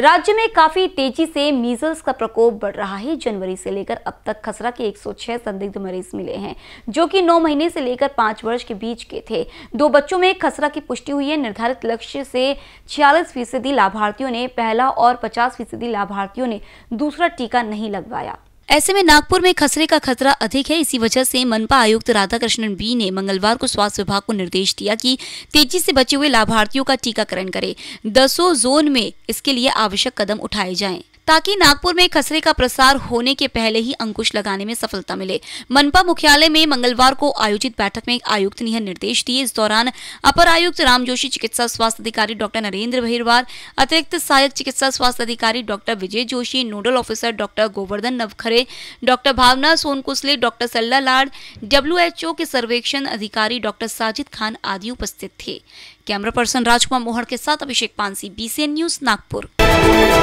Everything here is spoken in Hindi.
राज्य में काफी तेजी से मीजल्स का प्रकोप बढ़ रहा है जनवरी से लेकर अब तक खसरा के 106 संदिग्ध मरीज मिले हैं जो कि 9 महीने से लेकर 5 वर्ष के बीच के थे दो बच्चों में खसरा की पुष्टि हुई है निर्धारित लक्ष्य से छियालीस फीसदी लाभार्थियों ने पहला और पचास फीसदी लाभार्थियों ने दूसरा टीका नहीं लगवाया ऐसे में नागपुर में खसरे का खतरा अधिक है इसी वजह से मनपा आयुक्त राधाकृष्णन बी ने मंगलवार को स्वास्थ्य विभाग को निर्देश दिया कि तेजी से बचे हुए लाभार्थियों का टीकाकरण करे दसों जोन में इसके लिए आवश्यक कदम उठाए जाएं। ताकि नागपुर में खसरे का प्रसार होने के पहले ही अंकुश लगाने में सफलता मिले मनपा मुख्यालय में मंगलवार को आयोजित बैठक में आयुक्त ने यह निर्देश दिए इस दौरान अपर आयुक्त राम जोशी चिकित्सा स्वास्थ्य अधिकारी डॉक्टर नरेंद्र भहिरवार अतिरिक्त सहायक चिकित्सा स्वास्थ्य अधिकारी doctor Vijay Joshi nodal officer doctor Govardhan Navkhare doctor Bhavna Sonkusle doctor Salla Lad W के सर्वेक्षण अधिकारी डॉक्टर साजिद खान आदि उपस्थित थे कैमरा पर्सन राजकुमार मोहन के साथ अभिषेक पानसी बीसीएन न्यूज नागपुर